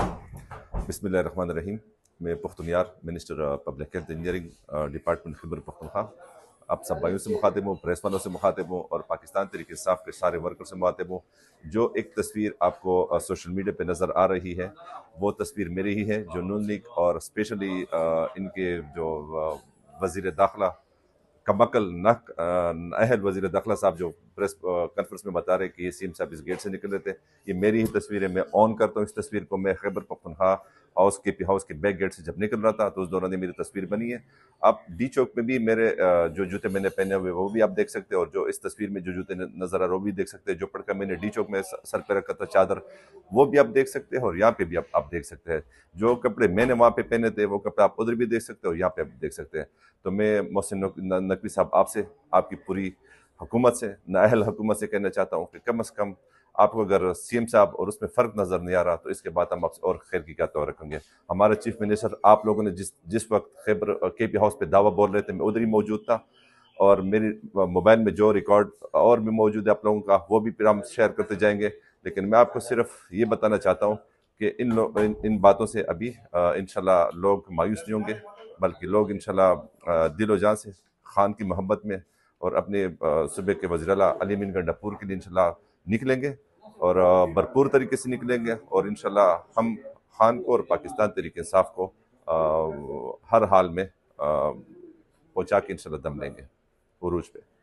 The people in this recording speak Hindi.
बिसमिल्ल रहीम मैं पुख्तनियार minister public health engineering department Khyber Pakhtunkhwa आप सब भाइयों से मुखातिब हूँ प्रेस वालों से मुखातिब हूँ और पाकिस्तान तरीके साफ के सारे वर्कर से मुखातिब हूँ जो एक तस्वीर आपको सोशल uh, मीडिया पे नज़र आ रही है वो तस्वीर मेरी ही है जो नून लीग और स्पेशली uh, इनके जो uh, वजीर दाखिला कमकल नक अहल वजीर दाखिला साहब जो प्रेस कॉन्फ्रेंस में बता रहे कि ये सीम साहब इस गेट से निकल रहे थे ये मेरी ही तस्वीर है मैं ऑन करता हूँ इस तस्वीर को मैं खैबर पखनखा हाउस के हाउस के बैक गेट से जब निकल रहा था तो उस दौरान ये मेरी तस्वीर बनी है आप डी चौक में भी मेरे जो जूते मैंने पहने हुए वो भी आप देख सकते हैं और जो इस तस्वीर में जो जूते नजर आ रहे वो भी देख सकते हैं जो पड़का मैंने डी चौक में सर पर रखा था चादर वो भी आप देख सकते हैं और यहाँ पे भी आप, देख सकते हैं जो कपड़े मैंने वहाँ पे पहने थे वो कपड़े आप उधर भी देख सकते हैं और यहाँ पे आप देख सकते हैं तो मैं मोहसिन नकवी साहब आपसे आपकी पूरी हुकूमत से नाहल हुकूमत से कहना चाहता हूँ कि कम अज़ कम आपको अगर सीएम साहब और उसमें फ़र्क नज़र नहीं आ रहा तो इसके बाद हम आपसे और खैर की क्या तो रखेंगे हमारे चीफ मिनिस्टर आप लोगों ने जिस जिस वक्त खैबर के पी हाउस पे दावा बोल रहे थे मैं उधर ही मौजूद था और मेरी मोबाइल में जो रिकॉर्ड और भी मौजूद है आप लोगों का वो भी फिर हम शेयर करते जाएंगे लेकिन मैं आपको सिर्फ ये बताना चाहता हूँ कि इन लोग इन, इन बातों से अभी इन लोग मायूस नहीं होंगे बल्कि लोग इन दिलो जान से खान की मोहब्बत में और अपने सूबे के वजरला अली मिनगंडापुर के लिए इन निकलेंगे और भरपूर तरीके से निकलेंगे और इन हम खान को और पाकिस्तान तरीके साफ को आ, हर हाल में पहुँचा के इन दम लेंगे उरूज पर